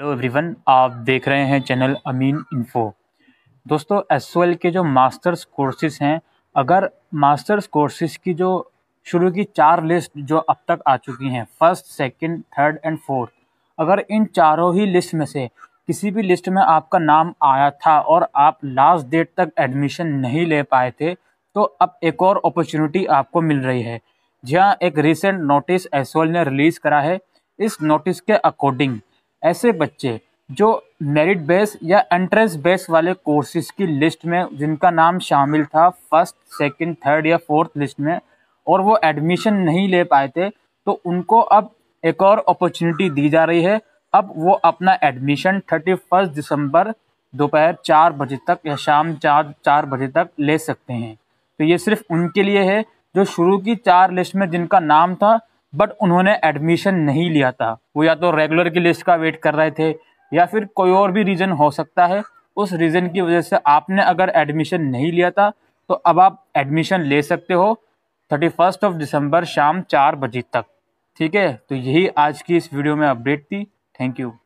hello everyone आप देख रहे हैं चैनल अमीन इन्फो दोस्तों एस के जो मास्टर्स कोर्सेज हैं अगर मास्टर्स कोर्सेज की जो शुरू की चार लिस्ट जो अब तक आ चुकी हैं first second third and fourth अगर इन चारों ही लिस्ट में से किसी भी लिस्ट में आपका नाम आया था और आप लास्ट डेट तक एडमिशन नहीं ले पाए थे तो अब एक और अपॉर्चुनिटी आपको मिल रही है जहाँ एक रिसेंट नोटिस एस ने रिलीज़ करा है इस नोटिस के अकॉर्डिंग ऐसे बच्चे जो मेरिट बेस या एंट्रेंस बेस वाले कोर्सेज की लिस्ट में जिनका नाम शामिल था फर्स्ट सेकंड, थर्ड या फोर्थ लिस्ट में और वो एडमिशन नहीं ले पाए थे तो उनको अब एक और अपॉर्चुनिटी दी जा रही है अब वो अपना एडमिशन थर्टी फर्स्ट दिसंबर दोपहर चार बजे तक या शाम चार चार बजे तक ले सकते हैं तो ये सिर्फ उनके लिए है जो शुरू की चार लिस्ट में जिनका नाम था बट उन्होंने एडमिशन नहीं लिया था वो या तो रेगुलर की लिस्ट का वेट कर रहे थे या फिर कोई और भी रीज़न हो सकता है उस रीज़न की वजह से आपने अगर एडमिशन नहीं लिया था तो अब आप एडमिशन ले सकते हो थर्टी फर्स्ट ऑफ दिसंबर शाम चार बजे तक ठीक है तो यही आज की इस वीडियो में अपडेट थी थैंक यू